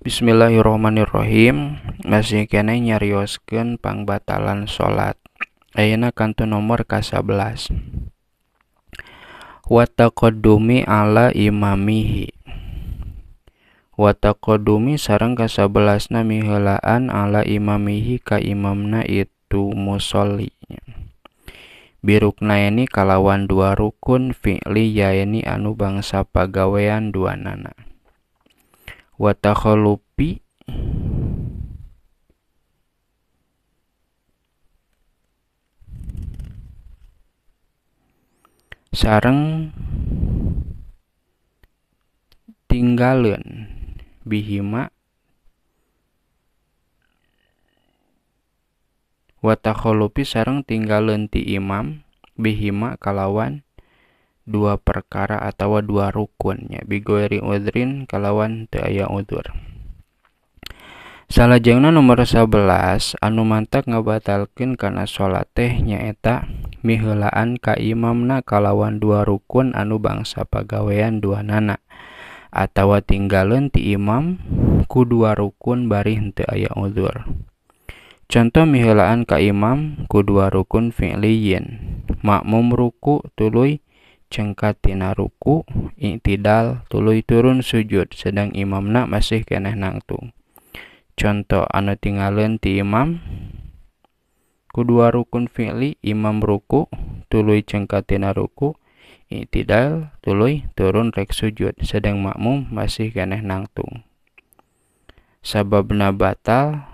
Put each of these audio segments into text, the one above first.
Bismillahirrohmanirrohim masih kene nyariosken pangbatalan salat Ayana kantu nomor ka11 wataqdumi ala imamihi wataqdumi sarang ka11na mihelaan ala imamihi ka imamna itu musolli ini kalawan dua rukun fi'li yaeni anu bangsa pagawean nana watakholupi sarang tinggalen bihima watakholupi sarang tinggalen ti imam bihima kalawan dua perkara atau dua rukunnya bigoiri udrin kalawan teu udur salah jangan nomor 11 anu mantak ngabatalkeun karena salat teh nyaeta miheulaan ka imamna kalawan dua rukun anu bangsa pagawean dua nana atau tinggalun ti imam ku dua rukun bari henti aya udur Contoh mihelaan ka imam ku dua rukun fi'liyin. Makmum ruku tului cengkat tina ruku intidal, tuluy turun sujud sedang imam nak masih keneh nangtung contoh anu tinggalin ti imam kedua rukun fi'li imam ruku tuluy cengkat tina ruku intidal, tuluy turun rek sujud sedang makmum masih keneh nangtung sababna batal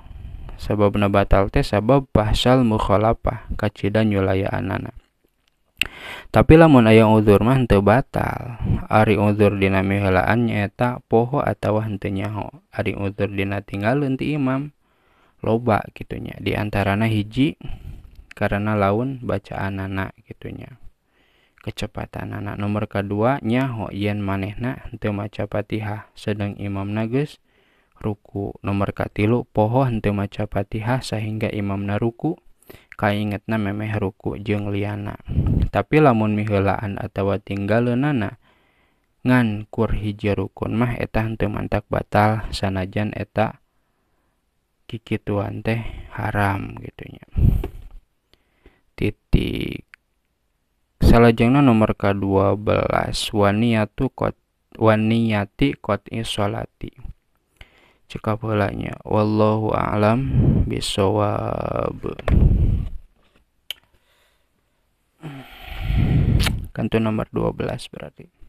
sababna batal teh sabab bahsal mukhalafah kacida anak anak tapi lamun ayam uzur mah henteu batal ari uzur dina mihelaan nyaeta poho atawa henteu nyaho ari uzur dina tinggal henti imam loba gitunya di antarana hiji karena laun bacaan anak gitunya kecepatan anak nomor kedua nyaho yen manehna henteu maca Fatihah sedang imam nages ruku nomor katilu poho henteu maca Fatihah sehingga imam naruku kaingetna memeh ruku jeung liana tapi lamun mihelaan atawa tinggal lenana kur hiji rukun mah eta henteu mantak batal sanajan eta kikituan teh haram gitunya titik salajengna nomor ke-12 waniatu kot waniyati kot isolati cekap helanya wallahu alam bisawab Kantu nomor 12 berarti.